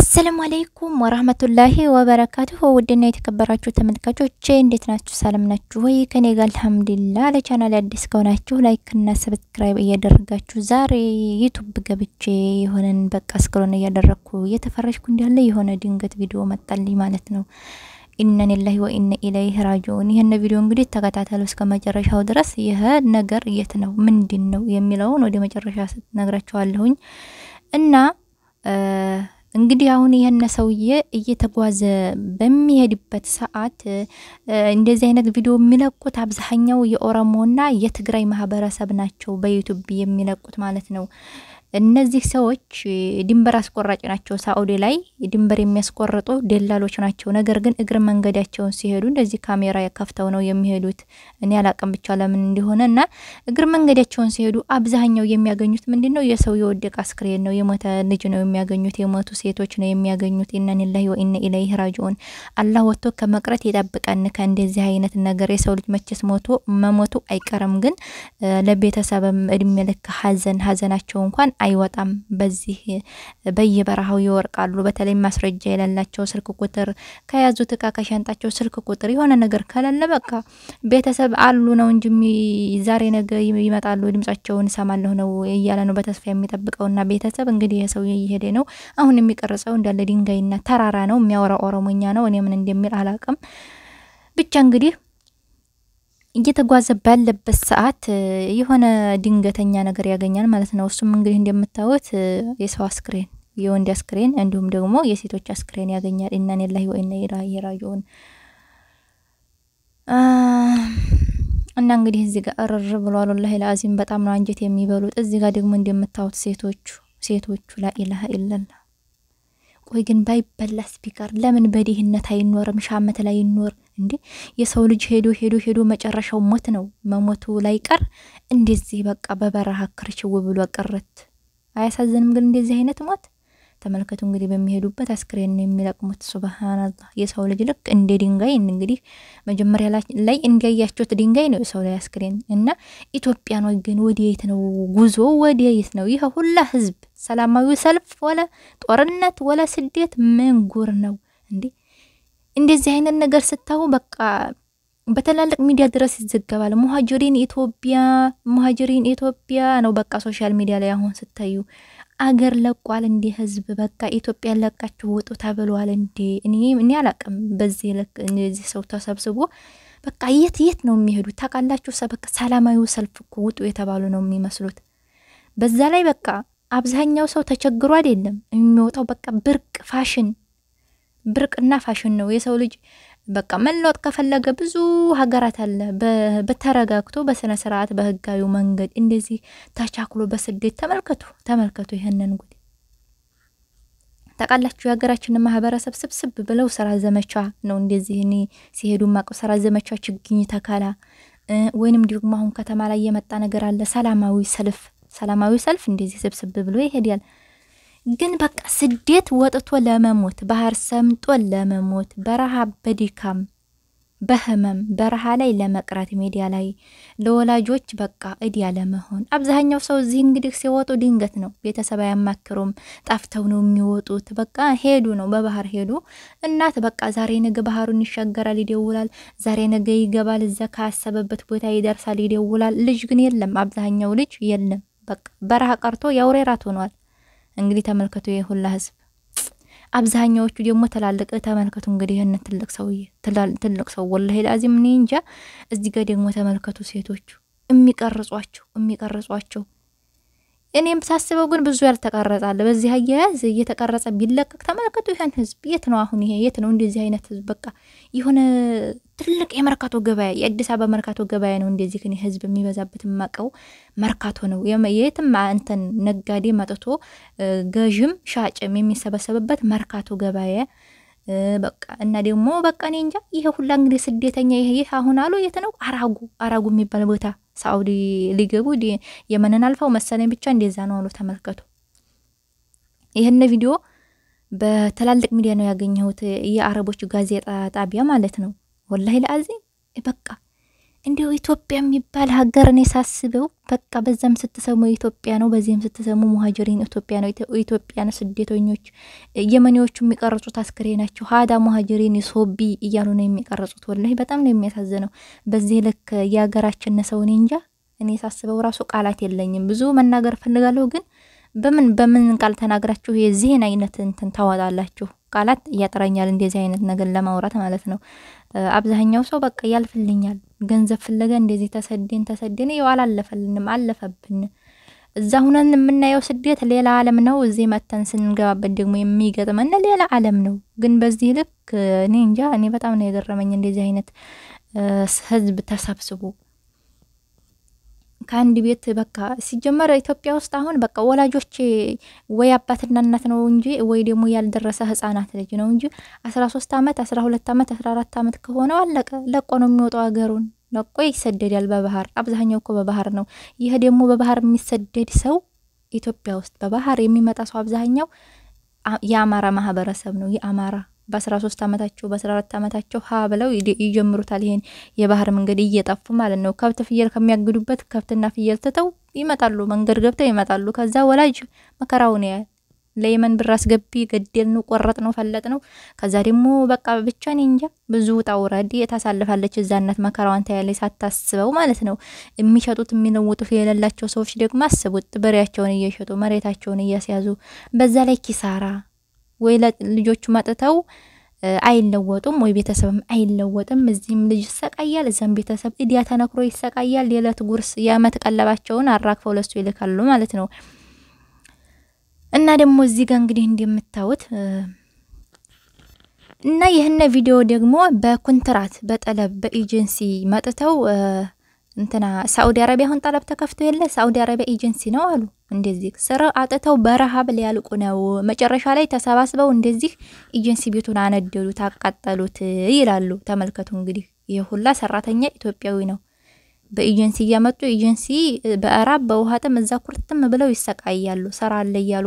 አሰላሙ አለይኩም ወራህመቱላሂ ወበረካቱሁ። ውድና የተከበራችሁ ተመልካቾቼ እንዴት ናችሁ? ሰላም ናችሁ ወይ? ከኔ ጋር አልሐምዱሊላህ። ለቻናል አዲስ ከሆናችሁ ላይክ እና ሰብስክራይብ እያደረጋችሁ ዛሬ ዩቱብ ገብቼ የሆነን በቃ ስክሮን እያደረግኩ እየተፈረሽኩ እንዳለ የሆነ ድንገት ቪዲዮ መጣልኝ ማለት ነው። ኢና ሊላሂ ወኢነ ኢለይህ ራጂዑን። ይህን ቪዲዮ እንግዲህ ተከታተሉ እስከ መጨረሻው ድረስ። ይህ ነገር የት ነው ምንድን ነው የሚለውን ወደ መጨረሻ ነግራችኋለሁኝ እና አሁን ይህነ ሰውዬ እየተጓዘ በሚሄድበት ሰዓት እንደዚህ አይነት ቪዲዮ የሚለቁት አብዛኛው የኦሮሞና የትግራይ ማህበረሰብ ናቸው፣ በዩቱብ የሚለቁት ማለት ነው። እነዚህ ሰዎች ድንበር አስቆራጭ ናቸው። ሳኡዲ ላይ ድንበር የሚያስቆርጡ ደላሎች ናቸው። ነገር ግን እግር መንገዳቸውን ሲሄዱ እንደዚህ ካሜራ ከፍተው ነው የሚሄዱት። እኔ አላቅም ብቻ ለምን እንደሆነ እና እግር መንገዳቸውን ሲሄዱ አብዛኛው የሚያገኙት ምንድን ነው? የሰው የወደቀ አስክሬን ነው፣ የሞተ ልጅ ነው የሚያገኙት፣ የሞቱ ሴቶች ነው የሚያገኙት። ኢና ወኢነ ወኢና ኢለይሂ ራጂዑን። አላህ ወጥቶ ከመቅረት የጠብቀን ከእንደዚህ አይነት ነገር። የሰው ልጅ መቼስ ሞቶ መሞቱ አይቀርም፣ ግን ለቤተሰብም እድሜ ልክ ሀዘን ሀዘናቸው እንኳን አይወጣም። በዚህ በየበረሃው ይወርቃሉ። በተለይ ማስረጃ የሌላቸው ስልክ ቁጥር ከያዙት እቃ ከሻንጣቸው ስልክ ቁጥር የሆነ ነገር ከሌለ በቃ ቤተሰብ አሉ ነው እንጂ ዛሬ ነገ ይመጣሉ ድምጻቸውን እሰማለሁ ነው እያለ ነው በተስፋ የሚጠብቀውና ቤተሰብ እንግዲህ የሰው እየሄደ ነው። አሁን የሚቀርጸው እንዳለ ድንጋይና ተራራ ነው። የሚያወራ ኦሮሞኛ ነው። እኔ ምን እንደሚል አላቅም። ብቻ እንግዲህ እየተጓዘ ባለበት ሰዓት የሆነ ድንገተኛ ነገር ያገኛል ማለት ነው። እሱም እንግዲህ እንደምታዩት የሰው አስክሬን፣ የወንድ አስክሬን እንዲሁም ደግሞ የሴቶች አስክሬን ያገኛል። ኢና ሊላሂ ወኢና ኢለይሂ ራጂዑን። እና እንግዲህ እዚህ ጋር እርር ብሏል። ወላሂ ለአዚም በጣም ነው አንጀት የሚበሉት። እዚህ ጋር ደግሞ እንደምታዩት ሴቶቹ ሴቶቹ ላኢላሀ ኢለላ ቆይ ግን ባይበላስ ቢቀር ለምን በድህነት አይኖርም? ዓመት ላይ ይኖር እንዴ? የሰው ልጅ ሄዶ ሄዶ ሄዶ መጨረሻው ሞት ነው። መሞቱ ላይ ቀር እንደዚህ በቃ በበረሃ ክርችው ብሎ ቅርት አያሳዝንም? ግን እንደዚህ አይነት ሞት ተመልከቱ እንግዲህ በሚሄዱበት አስክሬን ነው የሚለቅሙት። ሱብሃናላህ የሰው ልጅ ልክ እንደ ድንጋይ እንግዲህ መጀመሪያ ላይ እንዲያያቸውት ድንጋይ ነው የሰው ላይ አስክሬን እና ኢትዮጵያ ነው ግን ወደየት ነው ጉዞ? ወደየት ነው ይህ ሁላ ህዝብ? ሰላማዊ ሰልፍ ወለ ጦርነት ወለ ስደት ምን ነው እንዴ? እንደዚህ አይነት ነገር ስታዩ በቃ በትላልቅ ሚዲያ ድረስ ይዘገባል። ሙሀጅሪን ኢትዮጵያ ሙሀጅሪን ኢትዮጵያ ነው በቃ ሶሻል ሚዲያ ላይ አሁን ስታዩ አገር ለቋል እንዴ ህዝብ በቃ ኢትዮጵያ ለቃችሁ ወጡ ተብሏል እንዴ? እኔ እኔ አላቅም። በዚህ ልክ ሰው ተሰብስቦ በቃ የት የት ነው የሚሄዱት ታውቃላችሁ? በቃ ሰላማዊ ሰልፍ እኮ ውጡ የተባሉ ነው የሚመስሉት። በዛ ላይ በቃ አብዛኛው ሰው ተቸግሮ አይደለም የሚወጣው። በቃ ብርቅ ፋሽን ብርቅና ፋሽን ነው የሰው ልጅ በቃ መለወጥ ከፈለገ ብዙ ሀገራት አለ። በተረጋግቶ በስነ ስርዓት በህጋዊ መንገድ እንደዚህ ተቻክሎ በስደት ተመልከቱ፣ ተመልከቱ ይህንን ጉድ ታውቃላችሁ። የሀገራችንን ማህበረሰብ ስብስብ ብለው ስራ ዘመቻ ነው እንደዚህ እኔ ሲሄዱ ማቀው ስራ ዘመቻ፣ ችግኝ ተከላ ወይንም ደግሞ አሁን ከተማ ላይ የመጣ ነገር አለ፣ ሰላማዊ ሰልፍ፣ ሰላማዊ ሰልፍ እንደዚህ ስብስብ ብሎ ይሄዳል። ግን በቃ ስደት ወጥቶ ለመሞት ባህር ሰምጦ ለመሞት በረሃ በድካም በህመም በረሃ ላይ ለመቅረት ሜዲያ ላይ ለወላጆች በቃ እድያ ለመሆን አብዛኛው ሰው እዚህ እንግዲህ ሲወጡ ድንገት ነው። ቤተሰብ አያማክሩም። ጠፍተው ነው የሚወጡት። በቃ ሄዱ ነው፣ በባህር ሄዱ። እናት በቃ ዛሬ ነገ ባህሩን ይሻገራል፣ ይደውላል። ዛሬ ነገ ይገባል፣ እዛ ካሰበበት ቦታ ይደርሳል፣ ይደውላል። ልጅ ግን የለም፣ አብዛኛው ልጅ የለም። በቃ በረሃ ቀርቶ የአውሬ ራት ሆኗል። እንግዲህ ተመልከቱ የሁላ ህዝብ አብዛኛዎቹ ደግሞ ተላልቅ ተመልከቱ። እንግዲህ ይህን ትልቅ ሰውዬ ትልቅ ሰው ወላሂ ላዚም እኔ እንጃ። እዚህ ጋር ደግሞ ተመልከቱ ሴቶቹ የሚቀርጿቸው የሚቀርጿቸው እኔም ሳስበው ግን ብዙ ያልተቀረጻለ በዚህ አያያዝ እየተቀረጸ ቢለቀቅ ተመልከቱ። ይህን ህዝብ የት ነው አሁን? ይሄ የት ነው እንደዚህ አይነት ህዝብ? በቃ የሆነ ትልቅ የመርካቶ ገበያ የአዲስ አበባ መርካቶ ገበያ ነው እንደዚህ ግን ህዝብ የሚበዛበት የማቀው መርካቶ ነው። የትም እንትን ነጋዴ መጥቶ ገዥም ሻጭም የሚሰበሰብበት መርካቶ ገበያ በቃ እና ደግሞ በቃ እኔ እንጃ ይሄ ሁላ እንግዲህ ስደተኛ ይሄ አሁን አሉ የት ነው አራጉ አራጉ የሚባል ቦታ ሳዑዲ ሊገቡ የመንን አልፈው መሰለኝ ብቻ እንደዛ ነው አሉ። ተመልከቱ። ይህን ቪዲዮ በትላልቅ ሚዲያ ነው ያገኘሁት፣ የአረቦች ጋዜጣ ጣቢያ ማለት ነው። ወላሂ ለአዚ በቃ እንዲሁ ኢትዮጵያ የሚባል ሀገር እኔ ሳስበው በቃ በዛም ስትሰሙ ኢትዮጵያ ነው፣ በዚህም ስትሰሙ ሙሀጀሪን ኢትዮጵያ ነው፣ ኢትዮጵያ ነው፣ ስደተኞች የመኔዎቹ የሚቀርጹት አስክሬ ናቸው። ሀዳ ሙሀጀሪን ሶቢ እያሉ ነው የሚቀርጹት። ወላሂ በጣም ነው የሚያሳዝነው። በዚህ ልክ የሀገራችን ሰው እኔ እንጃ፣ እኔ ሳስበው ራሱ ቃላት የለኝም። ብዙ መናገር ፈልጋለሁ፣ ግን በምን በምን ቃል ተናግራችሁ የዚህን አይነት እንትን ታወጣላችሁ? ቃላት እያጥረኛል፣ እንደዚህ አይነት ነገር ለማውራት ማለት ነው። አብዛኛው ሰው በቃ ያልፍልኛል ገንዘብ ፍለጋ እንደዚህ ተሰደን ተሰደን ይኸው አላለፈልንም፣ አለፈብን። እዛ ሁነን የምናየው ስደት ሌላ ዓለም ነው። እዚህ መተን ስንገባበት ደግሞ የሚገጥመን ሌላ ዓለም ነው። ግን በዚህ ልክ እኔ እንጃ፣ እኔ በጣም ነው የገረመኝ እንደዚህ አይነት ህዝብ ተሰብስቦ ከአንድ ቤት በቃ ሲጀመር ኢትዮጵያ ውስጥ አሁን በቃ ወላጆች ወይ አባትና እናት ነው እንጂ ወይ ደግሞ ያልደረሰ ህጻናት ልጅ ነው እንጂ አስራ ሶስት አመት አስራ ሁለት አመት አስራ አራት አመት ከሆነው አለቀ። ለቆ ነው የሚወጣው ሀገሩን ለቆ ይሰደዳል በባህር። አብዛኛው እኮ በባህር ነው። ይህ ደግሞ በባህር የሚሰደድ ሰው ኢትዮጵያ ውስጥ በባህር የሚመጣ ሰው አብዛኛው የአማራ ማህበረሰብ ነው የአማራ በ13 ዓመታቸው በ14 ዓመታቸው ሀ ብለው ይጀምሩታል። ይሄን የባህር መንገድ እየጠፉ ማለት ነው። ከብት ፍየል ከሚያግዱበት ከብትና ፍየል ትተው ይመጣሉ፣ መንገድ ገብተው ይመጣሉ። ከዛ ወላጅ መከራውን ያ ለየመን ብር አስገቢ ገደል ነው ቆረጥ ነው ፈለጥ ነው። ከዛ ደግሞ በቃ ብቻ እኔ እንጃ ብዙ ውጣ ውረድ ታሳልፋለች እዛ እናት መከራዋን ታያለች ሳታስበው ማለት ነው። የሚሸጡት የሚለውጡት የሌላቸው ሰዎች ደግሞ አስቡት፣ በሬያቸውን እየሸጡ መሬታቸውን እያስያዙ በዛ ላይ ኪሳራ ወይ ልጆቹ መጥተው አይለወጡም፣ ወይ ቤተሰብም አይለወጥም። እዚህም ልጅ ይሰቃያል፣ እዛም ቤተሰብ እዲያ ተነክሮ ይሰቃያል። የዕለት ጉርስ የአመት ቀለባቸውን አራግፈው ለሱ ይልካሉ ማለት ነው። እና ደግሞ እዚህ ጋር እንግዲህ እንደምታዩት እና ይህን ቪዲዮ ደግሞ በኮንትራት በጠለብ በኤጀንሲ መጥተው እንትና ሳኡዲ አረቢያ አሁን ጠለብ ተከፍቶ የለ ሳኡዲ አረቢያ ኤጀንሲ ነው አሉ። እንደዚህ ስራ አጥተው በረሃብ ሊያልቁ ነው። መጨረሻ ላይ ተሰባስበው እንደዚህ ኤጀንሲ ቤቱን አነደሉት፣ አቃጠሉት ይላሉ። ተመልከቱ እንግዲህ ይህ ሁላ ሰራተኛ ኢትዮጵያዊ ነው። በኤጀንሲ እያመጡ ኤጀንሲ በእራብ በውሃ ጥም እዛ ኩርትም ብለው ይሰቃያሉ። ስራ አለ እያሉ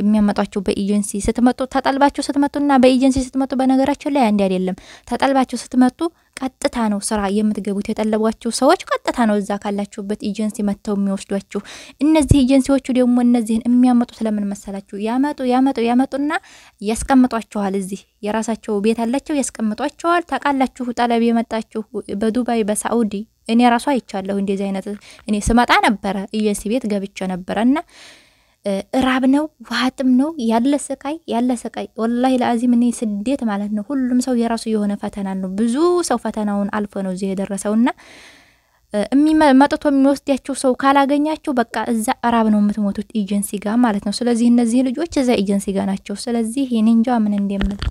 የሚያመጧቸው በኤጀንሲ ስትመጡ ተጠልባቸው ስትመጡና በኤጀንሲ ስትመጡ በነገራቸው ላይ አንድ አይደለም። ተጠልባቸው ስትመጡ ቀጥታ ነው ስራ የምትገቡት። የጠለቧችሁ ሰዎች ቀጥታ ነው እዛ ካላችሁበት ኤጀንሲ መጥተው የሚወስዷችሁ። እነዚህ ኤጀንሲዎቹ ደግሞ እነዚህን የሚያመጡ ስለምን መሰላችሁ? ያመጡ ያመጡ ያመጡና ያስቀምጧችኋል። እዚህ የራሳቸው ቤት አላቸው፣ ያስቀምጧችኋል። ታውቃላችሁ፣ ጠለብ የመጣችሁ በዱባይ በሳዑዲ እኔ ራሷ አይቻለሁ። እንደዚህ አይነት እኔ ስመጣ ነበረ ኤጀንሲ ቤት ገብቼ ነበረ እና ራብ ነው፣ ውሃጥም ነው ያለ ስቃይ ያለ ስቃይ። ወላሂ ለአዚም እኔ ስደት ማለት ነው ሁሉም ሰው የራሱ የሆነ ፈተና ነው። ብዙ ሰው ፈተናውን አልፎ ነው እዚህ የደረሰውና መጥቶ የሚወስዳቸው ሰው ካላገኛቸው በቃ እዛ ራብ ነው የምትሞቱት ኤጀንሲ ጋር ማለት ነው። ስለዚህ እነዚህ ልጆች እዛ ኤጀንሲ ጋር ናቸው። ስለዚህ የኔ እንጃ ምን እንደምል